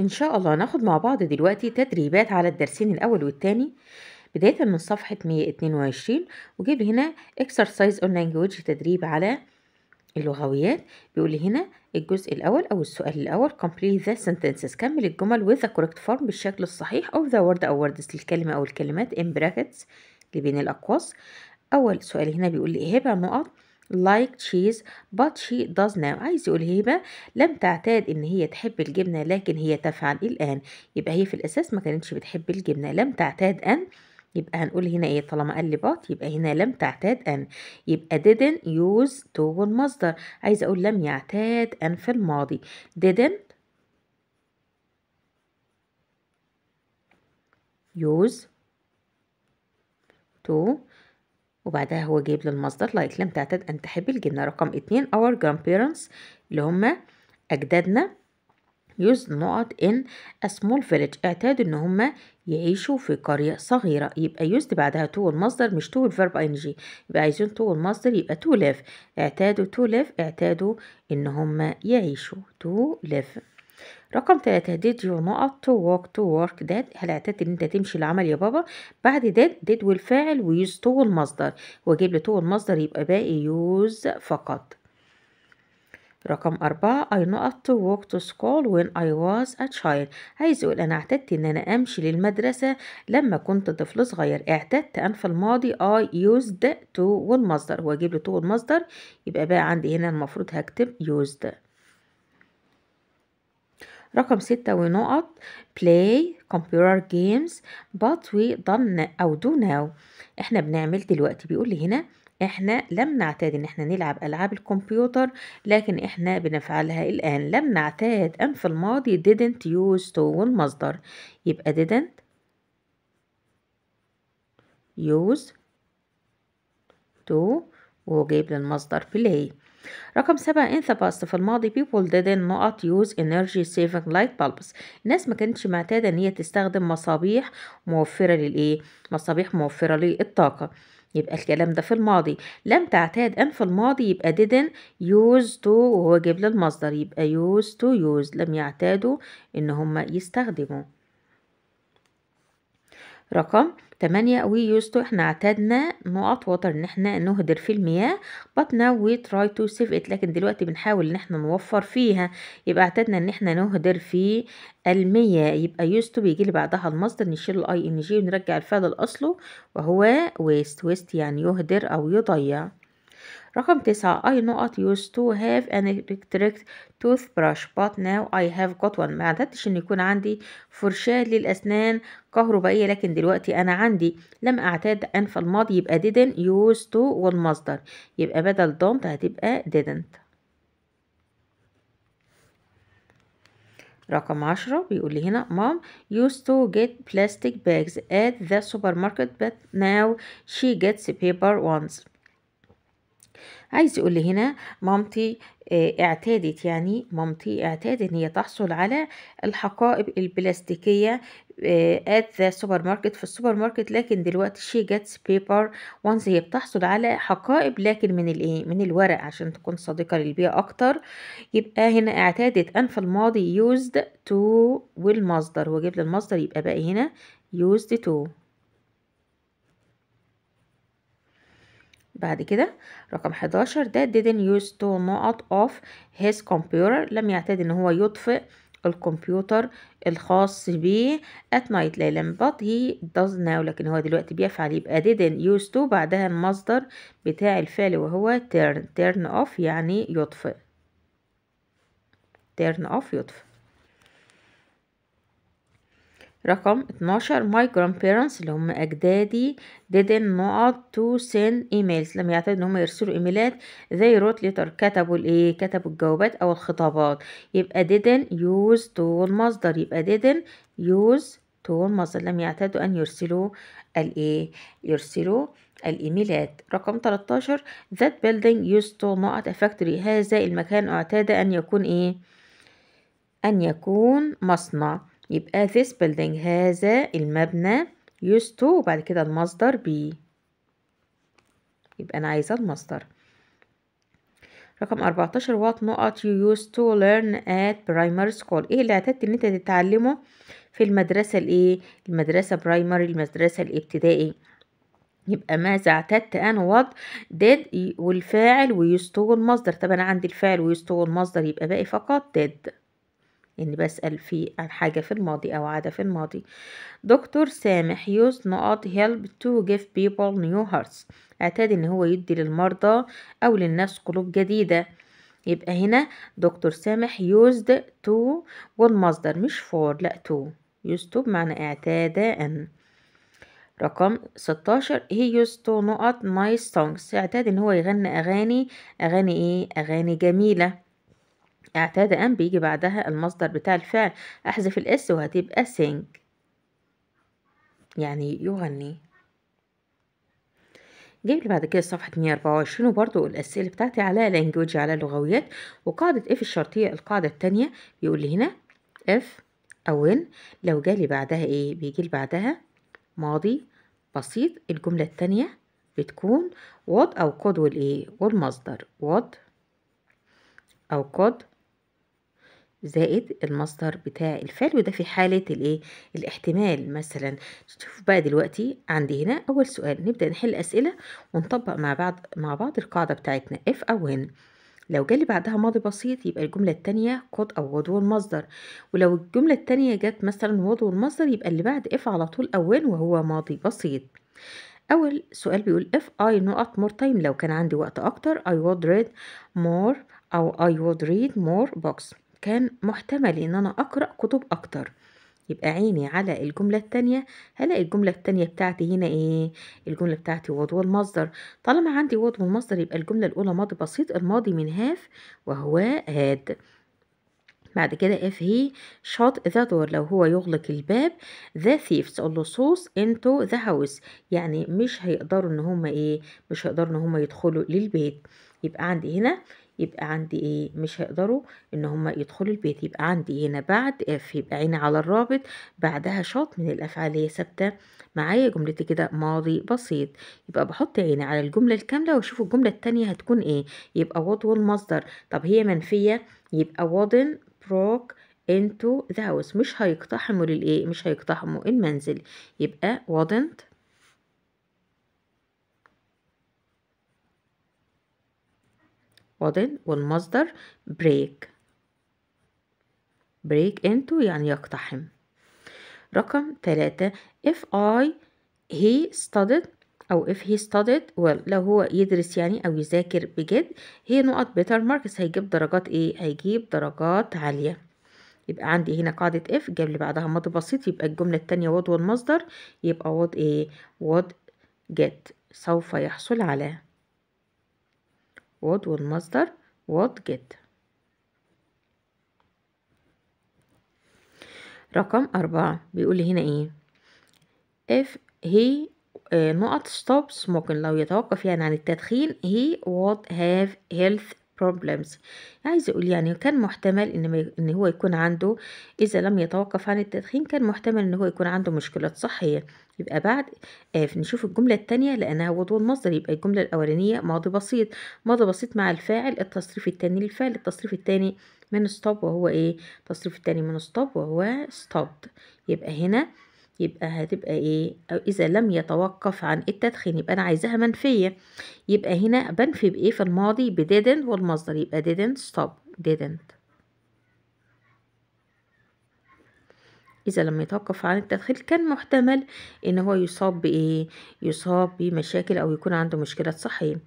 إن شاء الله ناخد مع بعض دلوقتي تدريبات على الدرسين الأول والتاني بداية من صفحة 122 وجيب هنا exercise on language تدريب على اللغويات بيقول هنا الجزء الأول أو السؤال الأول complete the sentences كمل الجمل with the correct form بالشكل الصحيح أو the word أو words للكلمة أو الكلمات in brackets اللي بين الأقواس أول سؤال هنا بيقول لي إيه هبة نقط like cheese but she does now عايز يقول هيبة لم تعتاد إن هي تحب الجبنة لكن هي تفعل الآن يبقى هي في الأساس ما كانتش بتحب الجبنة لم تعتاد أن يبقى هنقول هنا ايه طالما قال لي بات يبقى هنا لم تعتاد ان يبقى didn't use to المصدر عايزه اقول لم يعتاد ان في الماضي didn't use to وبعدها هو جايب لي المصدر لم يتلم تعتاد أن تحب الجبنه رقم اتنين our grandparents اللي هما أجدادنا يوز نقط in a small village اعتادوا ان هما يعيشوا في قرية صغيرة يبقى يوز بعدها تو المصدر مش تو الفيرب ing يبقى عايزين تو المصدر يبقى to live اعتادوا to live اعتادوا ان هما يعيشوا to live رقم تلاتة did you not to walk to work that هل اعتدت ان انت تمشي العمل يا بابا بعد that did والفاعل ويوز to المصدر واجيب لي to المصدر يبقى باقي يوز فقط رقم أربعة I not to walk to school when I was a child عايز يقول أنا اعتدت إن أنا أمشي للمدرسة لما كنت طفل صغير اعتدت أن في الماضي I used to والمصدر وأجيب له to والمصدر يبقى بقى عندي هنا المفروض هكتب used رقم ستة ونقط play computer games but we done أو do now احنا بنعمل دلوقتي بيقول لي هنا احنا لم نعتاد ان احنا نلعب العاب الكمبيوتر لكن احنا بنفعلها الان لم نعتاد ان في الماضي didn't use to والمصدر يبقى didn't use to وجيب للمصدر play رقم سبعة in the past في الماضي people didn't not use energy saving light bulbs الناس ما كانتش معتادة ان هي تستخدم مصابيح موفرة للايه مصابيح موفرة للطاقة يبقى الكلام ده في الماضي لم تعتاد أن في الماضي يبقى didn't use to وهو جيب للمصدر يبقى use to use لم يعتادوا إن هم يستخدموا رقم تمانية ويوستو احنا اعتدنا نقط وتر ان احنا نهدر في المياه but now we try to save it لكن دلوقتي بنحاول ان احنا نوفر فيها يبقى اعتدنا ان احنا نهدر في المياه يبقى يوستو بيجي لي بعدها المصدر نشيل الاي ان جي ونرجع الفعل لاصله وهو ويست ويست يعني يهدر او يضيع رقم تسعة I not used to have an electric toothbrush but now I have got one ما عدتش ان يكون عندي فرشاة للأسنان كهربائية لكن دلوقتي أنا عندي لم أعتاد أن في الماضي يبقى didn't used to والمصدر يبقى بدل don't هتبقى didn't رقم عشرة بيقول لي هنا مام used to get plastic bags at the supermarket but now she gets paper ones عايز يقول لي هنا مامتي آه، اعتادت يعني مامتي اعتادت ان هي تحصل على الحقائب البلاستيكيه آه، at the سوبر ماركت في السوبر ماركت لكن دلوقتي شي جاتس بيبر وانس هي بتحصل على حقائب لكن من الايه من الورق عشان تكون صديقه للبيئه اكتر يبقى هنا اعتادت ان في الماضي used to والمصدر واجيب للمصدر يبقى بقى هنا used to بعد كده رقم 11 ده didn't use two نقط of his computer لم يعتاد ان هو يطفئ الكمبيوتر الخاص بيه at night ليلا but he does now لكن هو دلوقتي بيفعل يبقى didn't use to بعدها المصدر بتاع الفعل وهو turn turn off يعني يطفئ turn off يطفئ رقم 12 my grandparents اللي هم أجدادي didn't not to send emails لم يعتاد ان هم يرسلوا ايميلات they wrote letter كتبوا الايه كتبوا الجوابات او الخطابات يبقى didn't use to المصدر يبقى didn't use to المصدر لم يعتادوا ان يرسلوا الايه يرسلوا الإيميلات رقم 13 that building used to not a factory هذا المكان اعتاد أن يكون إيه أن يكون مصنع يبقى this building هذا المبنى used to وبعد كده المصدر be يبقى أنا عايزة المصدر رقم 14 what not you used to learn at primary school ايه اللي اعتدت ان انت تتعلمه في المدرسة الايه المدرسة primary المدرسة الابتدائي يبقى ماذا اعتدت انا what did والفاعل ويستو المصدر طب انا عندي الفاعل ويستو المصدر يبقى باقي فقط did اني بسأل في حاجة في الماضي او عادة في الماضي دكتور سامح used not help to give people new hearts اعتاد ان هو يدي للمرضى او للناس قلوب جديدة يبقى هنا دكتور سامح used to والمصدر مش for لا to used to بمعنى اعتاد ان رقم 16 he used to not nice songs اعتاد ان هو يغني اغاني اغاني ايه اغاني جميله اعتاد أن بيجي بعدها المصدر بتاع الفعل أحذف الإس وهتبقى sing يعني يغني جيب لي بعد كده صفحة 124 وبرضو الأسئلة بتاعتي على لانجوج على لغويات وقاعدة اف الشرطية القاعدة التانية بيقول لي هنا اف أو ان لو جالي بعدها ايه بيجي لي بعدها ماضي بسيط الجملة التانية بتكون وات أو قد والإيه والمصدر وات أو قد زائد المصدر بتاع الفعل وده في حالة الايه الاحتمال مثلا شوف بقى دلوقتي عندي هنا اول سؤال نبدأ نحل اسئلة ونطبق مع بعض مع بعض القاعدة بتاعتنا اف او ان لو جالي بعدها ماضي بسيط يبقى الجملة التانية قد أو وضو المصدر ولو الجملة التانية جت مثلا وضو المصدر يبقى اللي بعد اف على طول أوان وهو ماضي بسيط أول سؤال بيقول if I نقط more time لو كان عندي وقت أكتر I would read more أو I would read more books كان محتمل ان انا اقرا كتب اكتر يبقى عيني على الجملة التانية هلاقي الجملة التانية بتاعتي هنا ايه الجملة بتاعتي وضو المصدر طالما عندي وضو المصدر يبقى الجملة الأولى ماضي بسيط الماضي من هاف وهو هاد بعد كده اف هي شوت ذا دور لو هو يغلق الباب ذا ثيفز اللصوص انتو ذا هاوس يعني مش هيقدروا ان هما ايه مش هيقدروا ان هما يدخلوا للبيت يبقى عندي هنا يبقى عندي ايه مش هيقدروا ان هم يدخلوا البيت يبقى عندي هنا بعد اف يبقى عيني على الرابط بعدها شاط من الافعال هي ثابته معايا جملتي كده ماضي بسيط يبقى بحط عيني على الجمله الكامله واشوف الجمله التانية هتكون ايه يبقى وضو المصدر طب هي منفيه يبقى وضن بروك into the house مش هيقتحموا للايه مش هيقتحموا المنزل يبقى وضنت وضن والمصدر break break into يعني يقتحم رقم ثلاثة if I he studied أو if he studied well لو هو يدرس يعني أو يذاكر بجد هي نقط بيتر ماركس هيجيب درجات إيه؟ هيجيب درجات عالية يبقى عندي هنا قاعدة if جاب لي بعدها ماضي بسيط يبقى الجملة التانية وض والمصدر يبقى وض إيه؟ وض get سوف يحصل على what والمصدر what get رقم أربعة بيقول لي هنا إيه if he نقط uh, stop smoking لو يتوقف يعني عن التدخين he would have health problems عايز اقول يعني كان محتمل ان ان هو يكون عنده اذا لم يتوقف عن التدخين كان محتمل ان هو يكون عنده مشكلات صحيه يبقى بعد آه نشوف الجمله الثانيه لانها وضوء المصدر يبقى الجمله الاولانيه ماضي بسيط ماضي بسيط مع الفاعل التصريف الثاني للفعل التصريف الثاني من ستوب وهو ايه التصريف الثاني من ستوب وهو ستوب يبقى هنا يبقى هتبقى ايه أو اذا لم يتوقف عن التدخين يبقى انا عايزاها منفيه يبقى هنا بنفي بايه في الماضي بديدنت والمصدر يبقى didn't stop didn't إذا لم يتوقف عن التدخين كان محتمل إن هو يصاب بإيه؟ يصاب بمشاكل أو يكون عنده مشكلة صحية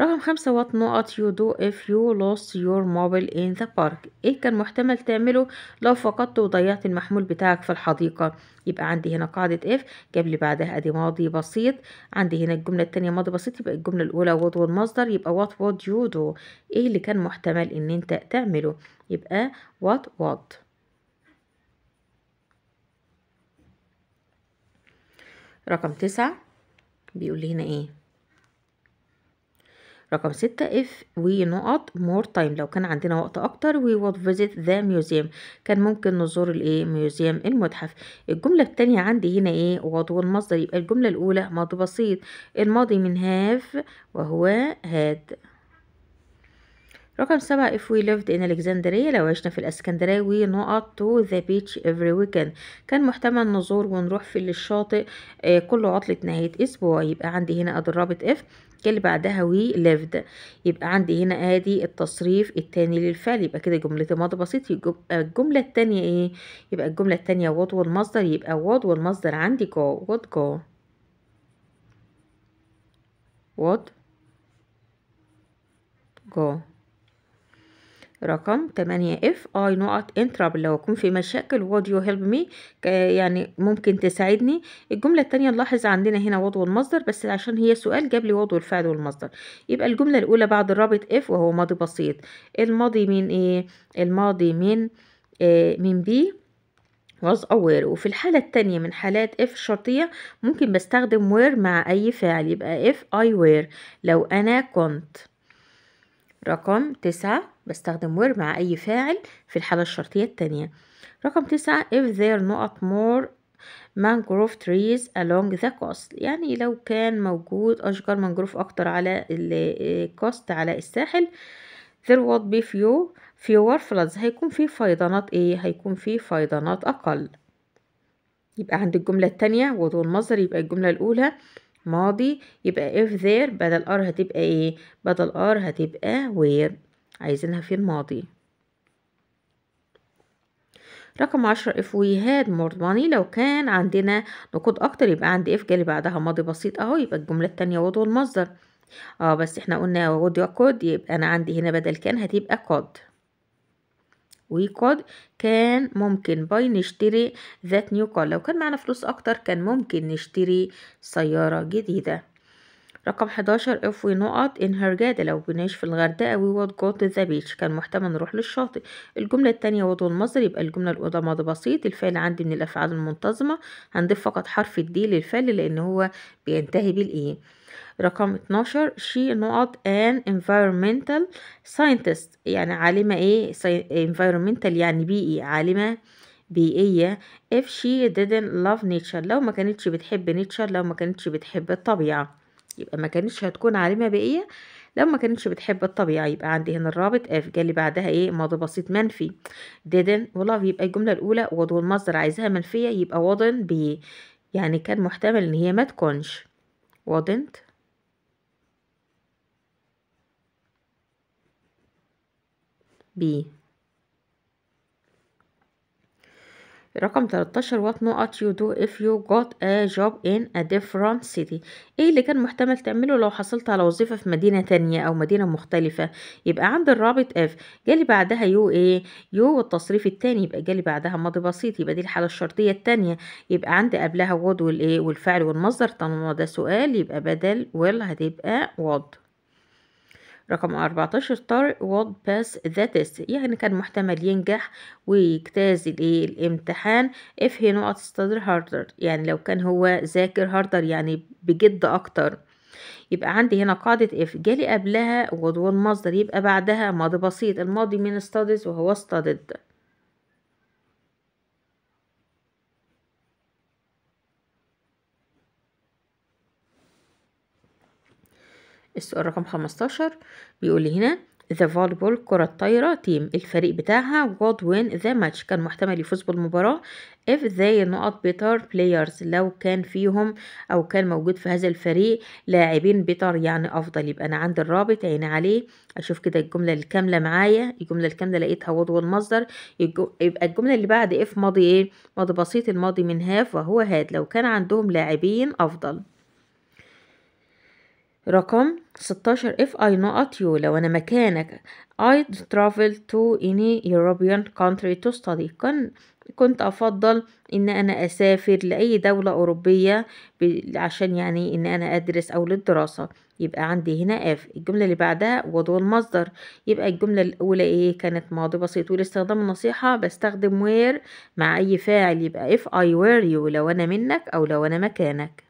رقم خمسة وات نقط يو دو اف يو لوست يور موبايل ان ذا بارك إيه كان محتمل تعمله لو فقدت وضيعت المحمول بتاعك في الحديقة يبقى عندي هنا قاعدة اف جاب لي بعدها أدي ماضي بسيط عندي هنا الجملة التانية ماضي بسيط يبقى الجملة الأولى would والمصدر يبقى وات وود يو دو إيه اللي كان محتمل إن أنت تعمله يبقى وات وات رقم تسعة بيقول لي هنا ايه رقم ستة اف وي نقط مور تايم لو كان عندنا وقت اكتر وي would فيزيت ذا ميوزيوم كان ممكن نزور الايه ميوزيوم المتحف الجملة التانية عندي هنا ايه وض المصدر يبقى الجملة الاولى ماضي بسيط الماضي من هاف وهو هاد رقم سبعة if we lived in Alexandria لو عشنا في الإسكندرية we نقط to the beach every weekend كان محتمل نزور ونروح في الشاطئ آه، كل عطلة نهاية أسبوع يبقى عندي هنا رابط if اللي بعدها وي lived يبقى عندي هنا ادي التصريف التاني للفعل يبقى كده جملتي ماضي بسيط يبقى آه، الجملة التانية ايه يبقى الجملة التانية what والمصدر يبقى what والمصدر عندي go what go what go رقم 8 اف اي نقط in trouble لو اكون في مشاكل وود يو هيلب مي يعني ممكن تساعدني الجمله الثانيه نلاحظ عندنا هنا وضو المصدر بس عشان هي سؤال جاب لي وضو الفعل والمصدر يبقى الجمله الاولى بعد الرابط اف وهو ماضي بسيط الماضي من ايه الماضي من إيه من بي was aware وفي الحالة التانية من حالات اف الشرطية ممكن بستخدم where مع أي فعل يبقى if I were لو أنا كنت رقم تسعة بستخدم وير مع أي فاعل في الحالة الشرطية التانية رقم تسعة if there not more mangrove trees along the coast يعني لو كان موجود أشجار مانجروف أكتر على الكوست على الساحل there would be few fewer floods هيكون في فيضانات ايه هيكون في فيضانات أقل يبقى عند الجملة التانية وضوء المصدر يبقى الجملة الأولى ماضي يبقى if there بدل ار هتبقى ايه بدل ار هتبقى where عايزينها في الماضي رقم عشرة if we had more money لو كان عندنا نقود أكتر يبقى عندي if جالي بعدها ماضي بسيط أهو يبقى الجملة التانية وضو والمصدر اه بس احنا قلنا would كود يبقى أنا عندي هنا بدل كان هتبقى وي كود كان ممكن باي نشتري ذات نيو كود لو كان معنا فلوس أكتر كان ممكن نشتري سيارة جديدة رقم 11 if we not in Hurghada لو بنعيش في الغردقة وي وود جو تو ذا beach كان محتمل نروح للشاطئ الجملة التانية وضو المصدر يبقى الجملة الأولى ماضي بسيط الفعل عندي من الأفعال المنتظمة هنضيف فقط حرف الدي للفعل لأن هو بينتهي بالإيه رقم 12 شي نقط ان انفايرمنتال ساينتست يعني عالمة ايه انفايرمنتال يعني بيئي عالمة بيئية if she didn't love nature لو ما كانتش بتحب nature لو ما كانتش بتحب الطبيعة يبقى ما كانتش هتكون عالمة بيئية لو ما كانتش بتحب الطبيعة يبقى عندي هنا الرابط اف جالي بعدها ايه ماضي بسيط منفي ديدن ولاف يبقى الجملة الأولى وضو المصدر عايزاها منفية يبقى وضن بي يعني كان محتمل ان هي ما تكونش وضنت بي رقم 13 what not you do if you got a job in a different city ايه اللي كان محتمل تعمله لو حصلت على وظيفة في مدينة تانية او مدينة مختلفة يبقى عند الرابط اف جالي بعدها يو ايه يو والتصريف التاني يبقى جالي بعدها ماضي بسيط يبقى دي الحالة الشرطية التانية يبقى عندي قبلها would والايه والفعل والمصدر طالما ده سؤال يبقى بدل will هتبقى would رقم 14 طارق وود باس ذا تيست يعني كان محتمل ينجح ويجتاز الامتحان if he not study harder يعني لو كان هو ذاكر هاردر يعني بجد اكتر يبقى عندي هنا قاعدة if جالي قبلها وضوء المصدر يبقى بعدها ماضي بسيط الماضي من studies وهو studied السؤال رقم 15 بيقول لي هنا ذا فوليبول كرة الطايرة تيم الفريق بتاعها وود وين ذا ماتش كان محتمل يفوز بالمباراة if they نقط بيتر بلايرز لو كان فيهم أو كان موجود في هذا الفريق لاعبين بيتر يعني أفضل يبقى أنا عندي الرابط عيني عليه أشوف كده الجملة الكاملة معايا الجملة الكاملة لقيتها وود والمصدر يبقى الجملة اللي بعد if ماضي إيه ماضي بسيط الماضي من هاف وهو هاد لو كان عندهم لاعبين أفضل رقم 16 if I not you لو أنا مكانك I'd travel to any European country to study كان كنت أفضل إن أنا أسافر لأي دولة أوروبية عشان يعني إن أنا أدرس أو للدراسة يبقى عندي هنا F الجملة اللي بعدها وضو المصدر يبقى الجملة الأولى إيه كانت ماضي بسيط ولاستخدام النصيحة بستخدم where مع أي فاعل يبقى if I were you لو أنا منك أو لو أنا مكانك